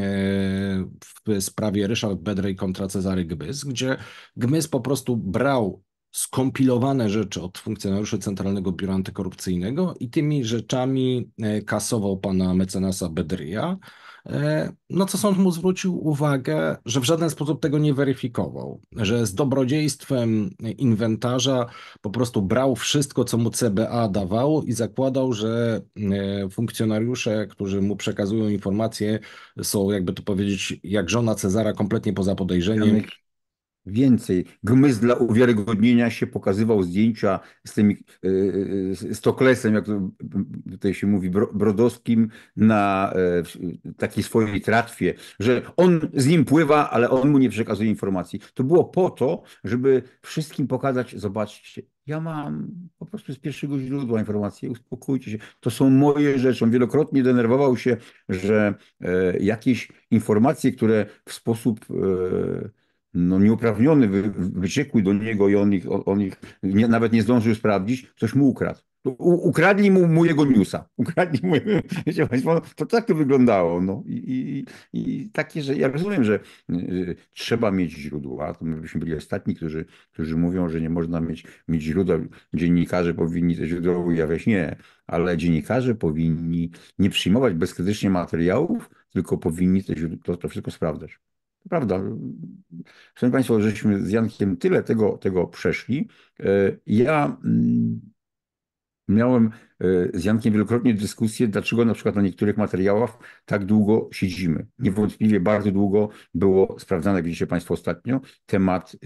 w sprawie Ryszard Bedrej kontra Cezary Gmys, gdzie Gmys po prostu brał skompilowane rzeczy od funkcjonariuszy Centralnego Biura Antykorupcyjnego i tymi rzeczami e, kasował pana mecenasa Bedryja. E, no co sąd mu zwrócił uwagę, że w żaden sposób tego nie weryfikował, że z dobrodziejstwem inwentarza po prostu brał wszystko, co mu CBA dawało i zakładał, że e, funkcjonariusze, którzy mu przekazują informacje, są, jakby to powiedzieć, jak żona Cezara, kompletnie poza podejrzeniem. Więcej, Gmyz dla uwiarygodnienia się pokazywał zdjęcia z, tym Stoklesem, e, e, jak tutaj się mówi, Brodowskim na e, takiej swojej tratwie, że on z nim pływa, ale on mu nie przekazuje informacji. To było po to, żeby wszystkim pokazać, zobaczcie, ja mam po prostu z pierwszego źródła informacje, uspokójcie się. To są moje rzeczy. On wielokrotnie denerwował się, że jakieś informacje, które w sposób no, nieuprawniony wy, wyciekły do niego i on ich, on ich nie, nawet nie zdążył sprawdzić, coś mu ukradł. U, ukradli mu, mojego jego newsa. Ukradli mu, wiecie państwo, no, to tak to wyglądało. No. I, i, I takie, że ja rozumiem, że y, trzeba mieć źródła. To my byśmy byli ostatni, którzy, którzy mówią, że nie można mieć, mieć źródeł. Dziennikarze powinni te źródła ujawiać. Nie, ale dziennikarze powinni nie przyjmować bezkrytycznie materiałów, tylko powinni te źródła, to, to wszystko sprawdzać. Prawda. Szanowni Państwo, żeśmy z Jankiem tyle tego, tego przeszli. E, ja mm, miałem e, z Jankiem wielokrotnie dyskusję, dlaczego na przykład na niektórych materiałach tak długo siedzimy. Niewątpliwie bardzo długo było sprawdzane, jak widzicie Państwo ostatnio, temat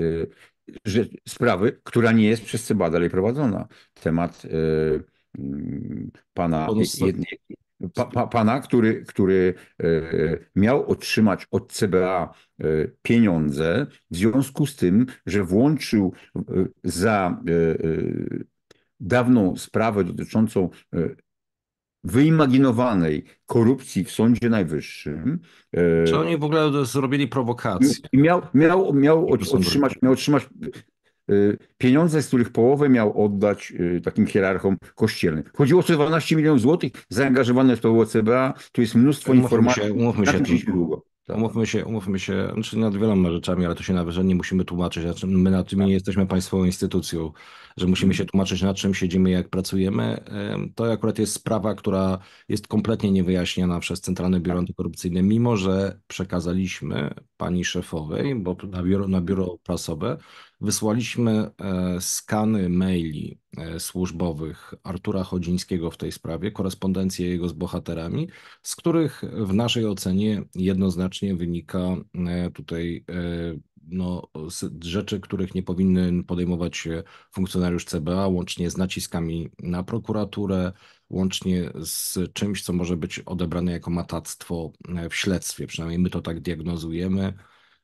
e, że, sprawy, która nie jest przez CBA dalej prowadzona. Temat mm, pana jednej, pa, pa, pana, który, który e, miał otrzymać od CBA e, pieniądze w związku z tym, że włączył e, za dawną sprawę dotyczącą wyimaginowanej korupcji w Sądzie Najwyższym. Czy oni w ogóle zrobili prowokację? Miał, miał, miał, otrzymać, miał otrzymać Y, pieniądze, z których połowę miał oddać y, takim hierarchom kościelnym. Chodziło o 12 milionów złotych zaangażowane w to CBA. Tu jest mnóstwo umówmy informacji. Się, umówmy się, długo. Tak. Umówmy się, umówmy się, znaczy nad wieloma rzeczami, ale to się nawet nie musimy tłumaczyć. my na tym tak. nie jesteśmy państwową instytucją, że musimy mhm. się tłumaczyć, na czym siedzimy, jak pracujemy. To akurat jest sprawa, która jest kompletnie niewyjaśniana przez Centralne Biuro tak. Antykorupcyjne, mimo że przekazaliśmy pani szefowej, bo na biuro, na biuro prasowe, Wysłaliśmy e, skany maili e, służbowych Artura Chodzińskiego w tej sprawie, korespondencję jego z bohaterami, z których w naszej ocenie jednoznacznie wynika e, tutaj no, rzeczy, których nie powinien podejmować funkcjonariusz CBA, łącznie z naciskami na prokuraturę, łącznie z czymś, co może być odebrane jako matactwo w śledztwie. Przynajmniej my to tak diagnozujemy.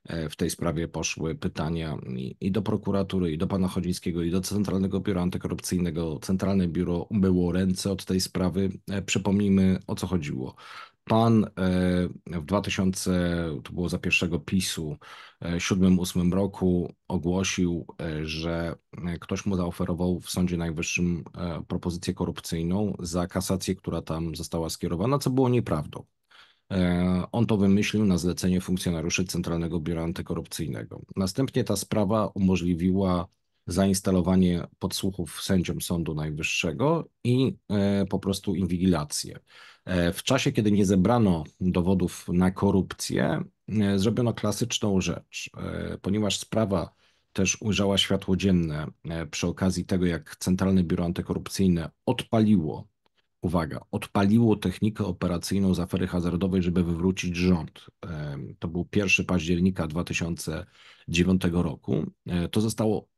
E, w tej sprawie poszły pytania i do prokuratury, i do pana Chodzińskiego, i do Centralnego Biura Antykorupcyjnego. Centralne Biuro było ręce od tej sprawy. E, przypomnijmy, o co chodziło. Pan e, w 2000, to było za pierwszego PiSu, 7-8 roku ogłosił, że ktoś mu zaoferował w Sądzie Najwyższym propozycję korupcyjną za kasację, która tam została skierowana, co było nieprawdą. E, on to wymyślił na zlecenie funkcjonariuszy Centralnego Biura Antykorupcyjnego. Następnie ta sprawa umożliwiła zainstalowanie podsłuchów sędziom Sądu Najwyższego i e, po prostu inwigilację. E, w czasie, kiedy nie zebrano dowodów na korupcję, zrobiono klasyczną rzecz, ponieważ sprawa też ujrzała światło dzienne przy okazji tego, jak Centralne Biuro Antykorupcyjne odpaliło uwaga, odpaliło technikę operacyjną z afery hazardowej, żeby wywrócić rząd. To był 1 października 2009 roku. E, to zostało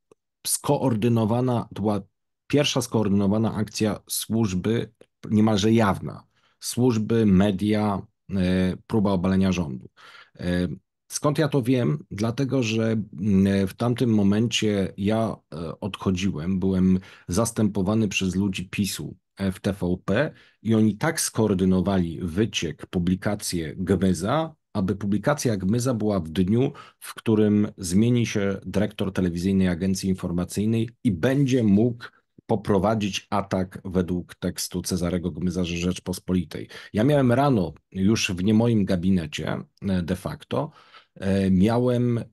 skoordynowana, to była pierwsza skoordynowana akcja służby, niemalże jawna, służby, media, e, próba obalenia rządu. E, skąd ja to wiem? Dlatego, że w tamtym momencie ja odchodziłem, byłem zastępowany przez ludzi PiSu, w TVP i oni tak skoordynowali wyciek, publikację Gmyza, aby publikacja Gmyza była w dniu, w którym zmieni się dyrektor telewizyjnej agencji informacyjnej i będzie mógł poprowadzić atak według tekstu Cezarego Gmyza Rzeczpospolitej. Ja miałem rano, już w nie moim gabinecie e, de facto, e, miałem e,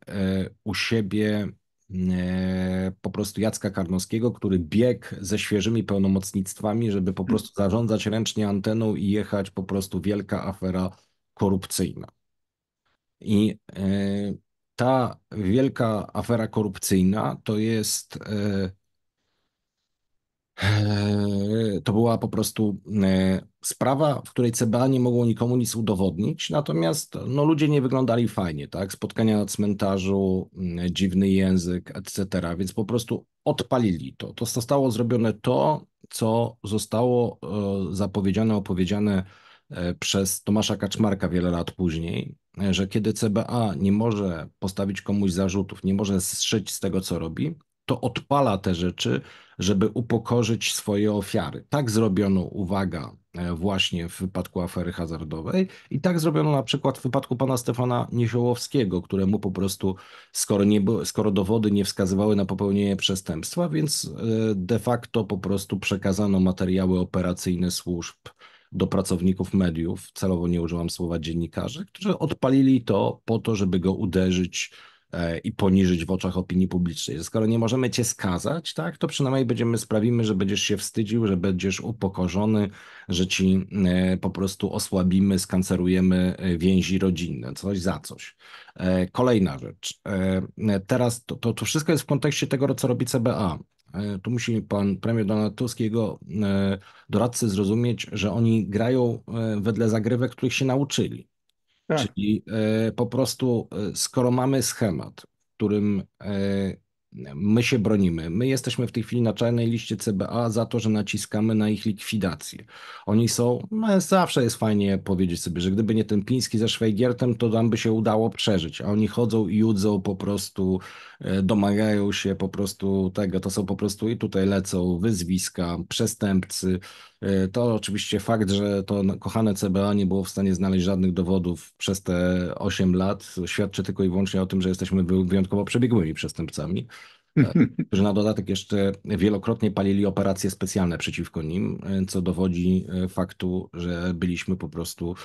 u siebie E, po prostu Jacka Karnowskiego, który biegł ze świeżymi pełnomocnictwami, żeby po prostu zarządzać ręcznie anteną i jechać po prostu wielka afera korupcyjna. I e, ta wielka afera korupcyjna to jest e, Eee, to była po prostu e, sprawa, w której CBA nie mogło nikomu nic udowodnić, natomiast no, ludzie nie wyglądali fajnie, tak? Spotkania na cmentarzu, mm, dziwny język, etc. Więc po prostu odpalili to. To zostało zrobione to, co zostało e, zapowiedziane, opowiedziane e, przez Tomasza Kaczmarka wiele lat później, że kiedy CBA nie może postawić komuś zarzutów, nie może strzec z tego, co robi, to odpala te rzeczy, żeby upokorzyć swoje ofiary. Tak zrobiono, uwaga, e, właśnie w wypadku afery hazardowej i tak zrobiono na przykład w wypadku pana Stefana Niesiołowskiego, któremu po prostu, skoro, nie, skoro dowody nie wskazywały na popełnienie przestępstwa, więc e, de facto po prostu przekazano materiały operacyjne służb do pracowników mediów, celowo nie użyłam słowa dziennikarzy, którzy odpalili to po to, żeby go uderzyć E, i poniżyć w oczach opinii publicznej. skoro nie możemy cię skazać, tak, to przynajmniej będziemy sprawimy, że będziesz się wstydził, że będziesz upokorzony, że ci e, po prostu osłabimy, skancerujemy e, więzi rodzinne, coś za coś. Kolejna rzecz. Teraz to, to, to wszystko jest w kontekście tego, co robi CBA. Tu musi pan premier Donald Tuskiego i jego doradcy zrozumieć, że oni grają wedle zagrywek, których się nauczyli. Tak. Czyli e, po prostu, e, skoro mamy schemat, w którym e, my się bronimy. My jesteśmy w tej chwili na czarnej liście CBA za to, że naciskamy na ich likwidację. Oni są, no zawsze jest fajnie powiedzieć sobie, że gdyby nie ten Piński ze Szwajgiertem, to nam by się udało przeżyć, a oni chodzą i judzą po prostu, domagają się po prostu tego, to są po prostu i tutaj lecą wyzwiska, przestępcy, E, to oczywiście fakt, że to kochane CBA nie było w stanie znaleźć żadnych dowodów przez te 8 lat, świadczy tylko i wyłącznie o tym, że jesteśmy wyjątkowo przebiegłymi przestępcami e, którzy na dodatek jeszcze wielokrotnie palili operacje specjalne przeciwko nim, e, co dowodzi faktu, że byliśmy po prostu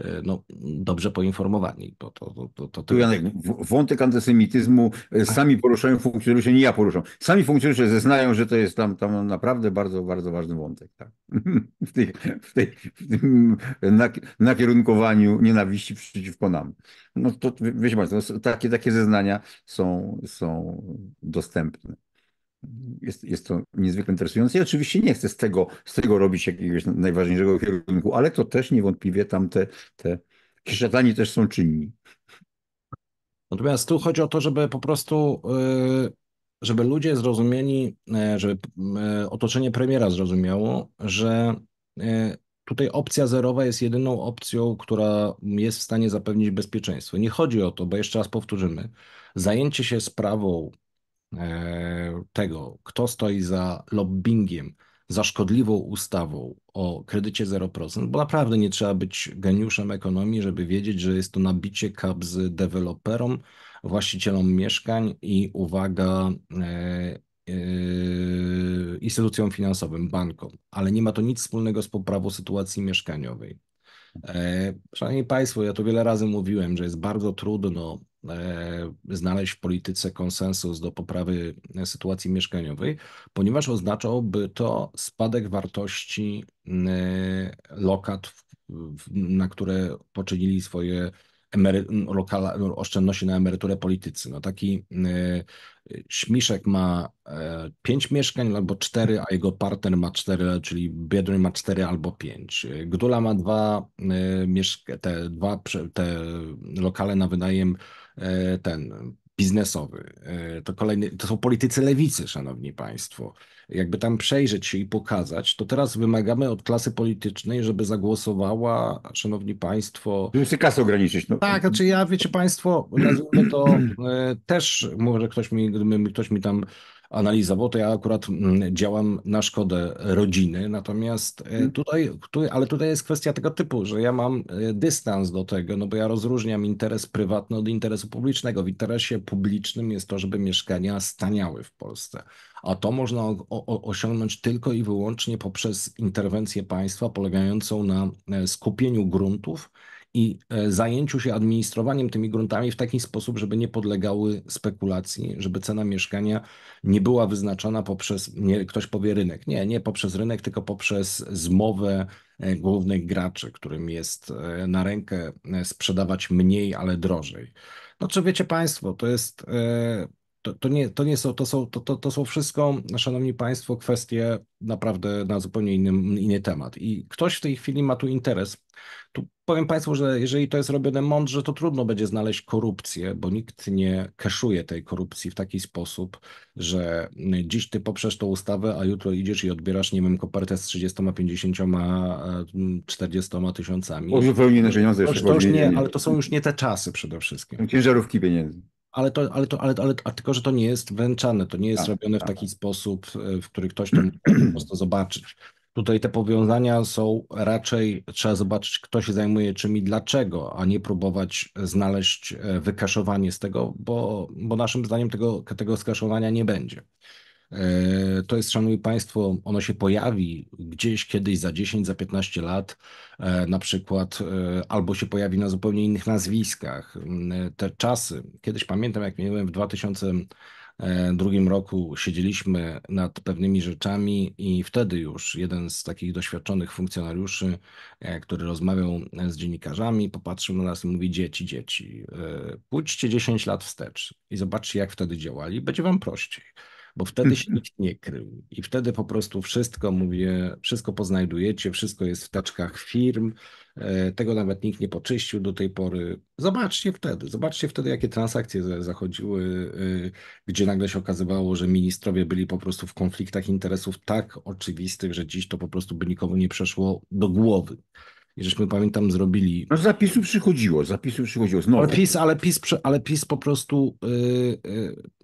E, no, dobrze poinformowani. Bo to, to, to, to... Tu Janek, wątek antysemityzmu e, sami poruszają funkcjonariusze, nie ja poruszam. Sami funkcjonariusze zeznają, że to jest tam, tam naprawdę bardzo, bardzo ważny wątek. Tak? W, tej, w, tej, w tym nakierunkowaniu nienawiści przeciwko nam. No to wiecie Państwo, takie, takie zeznania są, są dostępne. Jest, jest to niezwykle interesujące. Ja oczywiście nie chcę z tego, z tego robić jakiegoś najważniejszego kierunku, ale to też niewątpliwie tam te, te kieszatani też są czynni. Natomiast tu chodzi o to, żeby po prostu, y, żeby ludzie zrozumieli, e, żeby e, otoczenie premiera zrozumiało, że e, tutaj opcja zerowa jest jedyną opcją, która jest w stanie zapewnić bezpieczeństwo. Nie chodzi o to, bo jeszcze raz powtórzymy, zajęcie się sprawą tego, kto stoi za lobbyingiem, za szkodliwą ustawą o kredycie 0%, bo naprawdę nie trzeba być geniuszem ekonomii, żeby wiedzieć, że jest to nabicie kabzy deweloperom, właścicielom mieszkań i uwaga yy, yy, instytucjom finansowym, bankom, ale nie ma to nic wspólnego z poprawą sytuacji mieszkaniowej. E, szanowni Państwo, ja to wiele razy mówiłem, że jest bardzo trudno E, znaleźć w polityce konsensus do poprawy sytuacji mieszkaniowej, ponieważ oznaczałby to spadek wartości e, lokat, na które poczynili swoje emery, lokala, oszczędności na emeryturę politycy. No taki e, Śmiszek ma pięć mieszkań albo cztery, a jego partner ma cztery, czyli Biedroń ma cztery albo pięć. Gdula ma dwa, mieszka, te, dwa te lokale na wynajem E, ten biznesowy. E, to, kolejny, to są politycy lewicy, szanowni państwo. Jakby tam przejrzeć się i pokazać, to teraz wymagamy od klasy politycznej, żeby zagłosowała, szanowni państwo... Żeby się kasę ograniczyć. No. Tak, znaczy ja, wiecie państwo, nazwijmy to e, też, może ktoś mi, ktoś mi tam analizował, to ja akurat mm, działam na szkodę rodziny, natomiast e, mhm. tutaj, ale tutaj jest kwestia tego typu, że ja mam e, dystans do tego, no bo ja rozróżniam interes prywatny od interesu publicznego. W interesie publicznym jest to, żeby mieszkania staniały w Polsce. A to można osiągnąć tylko i wyłącznie poprzez interwencję państwa polegającą na e, skupieniu gruntów i e, zajęciu się administrowaniem tymi gruntami w taki sposób, żeby nie podlegały spekulacji, żeby cena mieszkania nie była wyznaczana poprzez, nie, ktoś powie rynek. Nie, nie poprzez rynek, tylko poprzez zmowę e, głównych graczy, którym jest e, na rękę sprzedawać mniej, ale drożej. No czy wiecie Państwo, to jest to, to, nie, to nie są, to są, to, to, to są wszystko, szanowni państwo, kwestie naprawdę na zupełnie innym, inny temat. I ktoś w tej chwili ma tu interes. Tu powiem Państwu, że jeżeli to jest robione mądrze, to trudno będzie znaleźć korupcję, bo nikt nie keszuje tej korupcji w taki sposób, że dziś Ty poprzesz tą ustawę, a jutro idziesz i odbierasz, nie wiem, kopertę z 30, 50, 40 tysiącami. inne pieniądze jeszcze. To już nie, ale to są już nie te czasy przede wszystkim. Ciężarówki pieniędzy. Ale to, ale to, ale, ale, a tylko, że to nie jest węczane, to nie jest tak, robione tak. w taki sposób, e, w który ktoś to po prostu zobaczyć. Tutaj te powiązania są raczej, trzeba zobaczyć, kto się zajmuje czym i dlaczego, a nie próbować znaleźć e, wykaszowanie z tego, bo, bo naszym zdaniem tego, tego skaszowania nie będzie. E, to jest, szanowni Państwo, ono się pojawi gdzieś kiedyś za 10, za 15 lat, e, na przykład, albo się pojawi na zupełnie innych nazwiskach. Te czasy, kiedyś pamiętam, jak miałem w 2000 E, drugim roku siedzieliśmy nad pewnymi rzeczami i wtedy już jeden z takich doświadczonych funkcjonariuszy, e, który rozmawiał e, z dziennikarzami, popatrzył na nas i mówi: Dzieci, dzieci, pójdźcie 10 lat wstecz i zobaczcie, jak wtedy działali, będzie wam prościej bo wtedy się nikt nie krył. I wtedy po prostu wszystko, mówię, wszystko poznajdujecie, wszystko jest w taczkach firm, e, tego nawet nikt nie poczyścił do tej pory. Zobaczcie wtedy, zobaczcie wtedy, jakie transakcje zachodziły, e, gdzie nagle się okazywało, że ministrowie byli po prostu w konfliktach interesów tak oczywistych, że dziś to po prostu by nikomu nie przeszło do głowy. I żeśmy, pamiętam, zrobili... No zapisu przychodziło, zapisu przychodziło. Znowu. Ale PiS, ale PiS, ale PiS po prostu... Yy,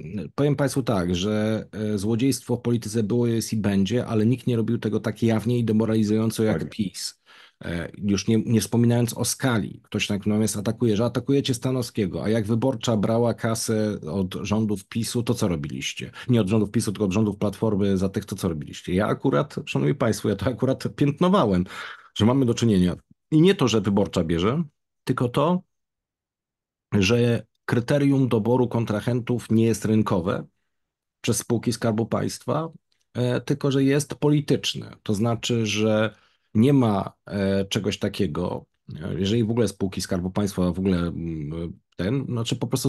yy, powiem Państwu tak, że y, złodziejstwo w polityce było, jest i będzie, ale nikt nie robił tego tak jawnie i demoralizująco jak tak. PiS. E, już nie, nie, wspominając o skali, ktoś tak natomiast atakuje, że atakujecie Stanowskiego, a jak wyborcza brała kasę od rządów PiSu, to co robiliście? Nie od rządów PiSu, tylko od rządów Platformy za tych, to co robiliście? Ja akurat, szanowni państwo, ja to akurat piętnowałem że mamy do czynienia i nie to, że wyborcza bierze, tylko to, że kryterium doboru kontrahentów nie jest rynkowe przez spółki Skarbu Państwa, e, tylko że jest polityczne. To znaczy, że nie ma e, czegoś takiego, jeżeli w ogóle spółki Skarbu Państwa w ogóle ten, znaczy po prostu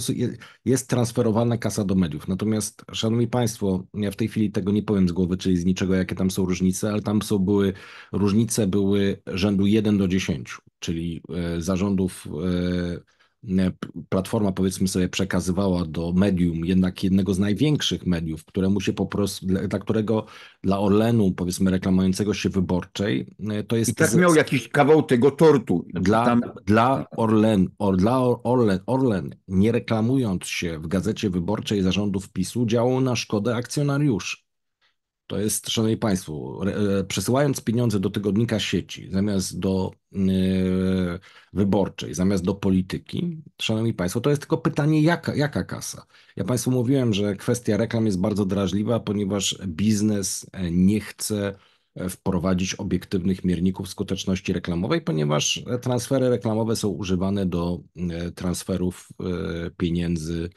jest transferowana kasa do mediów. Natomiast, szanowni państwo, ja w tej chwili tego nie powiem z głowy, czyli z niczego, jakie tam są różnice, ale tam są były, różnice były rzędu 1 do 10, czyli e, zarządów e, E, platforma, powiedzmy sobie, przekazywała do medium, jednak jednego z największych mediów, któremu się po prostu, dla, którego dla Orlenu, powiedzmy, reklamującego się wyborczej, e, to jest. I tak z... miał jakiś kawał tego tortu. Dla, tam... dla, Orlen, or, dla Orlen, Orlen, nie reklamując się w gazecie wyborczej zarządów PiSu, działał na szkodę akcjonariuszy to jest, szanowni państwo, e, przesyłając pieniądze do tygodnika sieci zamiast do e, wyborczej, zamiast do polityki, szanowni państwo, to jest tylko pytanie, jaka, jaka kasa? Ja państwu mówiłem, że kwestia reklam jest bardzo drażliwa, ponieważ biznes e, nie chce wprowadzić obiektywnych mierników skuteczności reklamowej, ponieważ transfery reklamowe są używane do transferów pieniędzy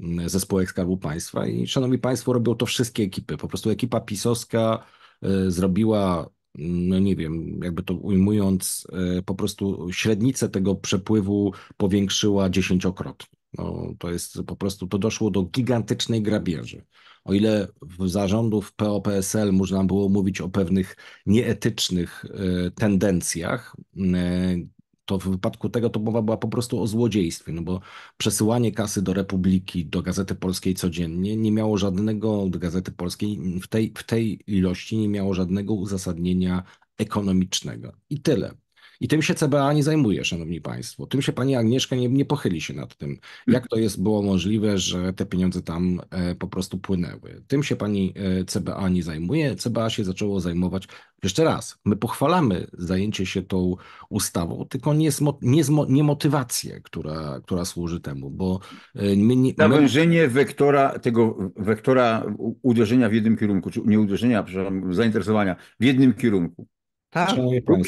Mm, zespołek Skarbu Państwa i szanowni państwo, robią to wszystkie ekipy. Po prostu ekipa pisowska e, zrobiła, mm, no nie wiem, jakby to ujmując, e, po prostu średnicę tego przepływu powiększyła dziesięciokrotnie. No, to jest po prostu, to doszło do gigantycznej grabieży. O ile w zarządów POPSL można było mówić o pewnych nieetycznych e, tendencjach, mm, to w wypadku tego to mowa była po prostu o złodziejstwie, no bo przesyłanie kasy do Republiki, do Gazety Polskiej codziennie nie miało żadnego, do Gazety Polskiej w tej, w tej ilości nie miało żadnego uzasadnienia ekonomicznego. I tyle. I tym się CBA nie zajmuje, szanowni państwo. Tym się pani Agnieszka nie, nie pochyli się nad tym, jak to jest było możliwe, że te pieniądze tam e, po prostu płynęły. Tym się pani e, CBA nie zajmuje. CBA się zaczęło zajmować, jeszcze raz, my pochwalamy zajęcie się tą ustawą, tylko nie, nie, nie motywację, która, która służy temu, bo e, my nie... Nawężenie wektora, tego wektora uderzenia w jednym kierunku, czy nie uderzenia, przepraszam, zainteresowania w jednym kierunku. Tak,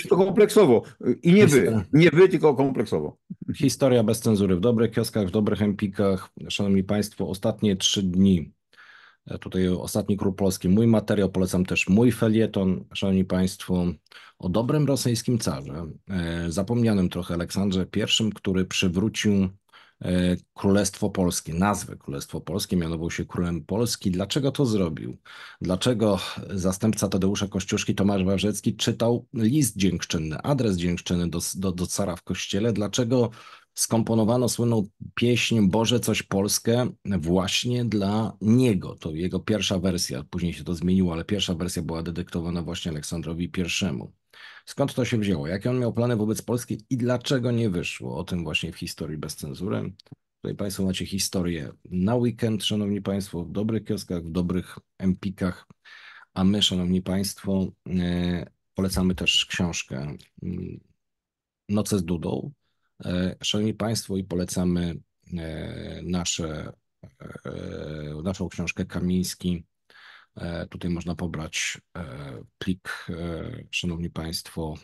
to kompleksowo. I nie wy, nie wy, tylko kompleksowo. Historia bez cenzury. W dobrych kioskach, w dobrych empikach. Szanowni Państwo, ostatnie trzy dni. E, tutaj ostatni król polski. Mój materiał, polecam też mój felieton, Szanowni Państwo, o dobrym rosyjskim carze, e, zapomnianym trochę Aleksandrze I, który przywrócił E, Królestwo Polskie, nazwę Królestwo Polskie, mianował się Królem Polski. Dlaczego to zrobił? Dlaczego zastępca Tadeusza Kościuszki, Tomasz Warzecki czytał list dziękczynny, adres dziękczynny do, do, do cara w kościele? Dlaczego skomponowano słynną pieśń Boże coś Polskę właśnie dla niego. To jego pierwsza wersja, później się to zmieniło, ale pierwsza wersja była dedyktowana właśnie Aleksandrowi I. Skąd to się wzięło? Jakie on miał plany wobec Polski i dlaczego nie wyszło? O tym właśnie w historii bez cenzury. Tutaj Państwo macie historię na weekend, Szanowni Państwo, w dobrych kioskach, w dobrych empikach, a my, Szanowni Państwo, e, polecamy też książkę mm, Noce z Dudą. E, szanowni Państwo, i polecamy e, nasze, naszą książkę Kamiński E, tutaj można pobrać e, plik, e, szanowni państwo,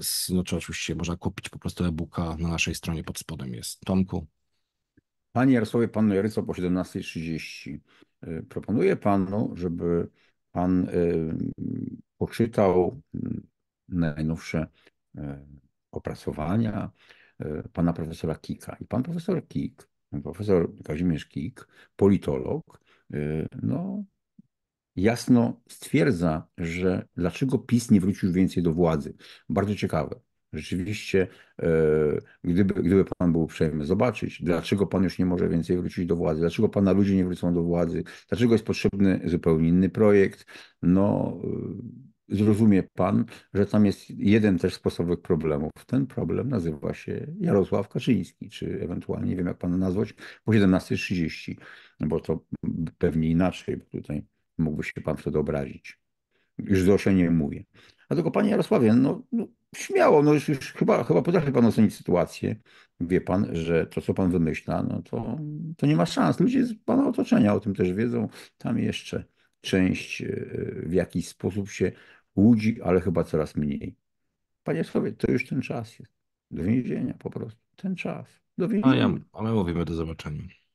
znaczy oczywiście można kupić po prostu e-booka na naszej stronie pod spodem jest. Tomku? Panie Jarosławie, pan Jaryco po 17.30. Proponuję panu, żeby pan poczytał mm, najnowsze opracowania pana profesora Kika. I pan profesor Kik, profesor Kazimierz Kik, politolog, Y, no, jasno stwierdza, że dlaczego PiS nie wrócił więcej do władzy. Bardzo ciekawe. Rzeczywiście, y, gdyby, gdyby pan był uprzejmy zobaczyć, dlaczego pan już nie może więcej wrócić do władzy, dlaczego pana ludzie nie wrócą do władzy, dlaczego jest potrzebny zupełnie inny projekt, no zrozumie Pan, że tam jest jeden też z podstawowych problemów. Ten problem nazywa się Jarosław Kaczyński, czy ewentualnie, nie wiem jak Pan nazwać, po 17.30, bo to pewnie inaczej, bo tutaj mógłby się Pan wtedy obrazić. Już zresztą nie mówię. A tylko Panie Jarosławie, no, no śmiało, no już, już, chyba, chyba potrafi Pan ocenić sytuację. Wie Pan, że to, co Pan wymyśla, no to, to nie ma szans. Ludzie z Pana otoczenia o tym też wiedzą. Tam jeszcze część e, w jakiś sposób się Łudzi, ale chyba coraz mniej. Panie Słowie, to już ten czas jest. Do więzienia po prostu. Ten czas. Do no, więzienia. A, ja, a my mówimy do zobaczenia.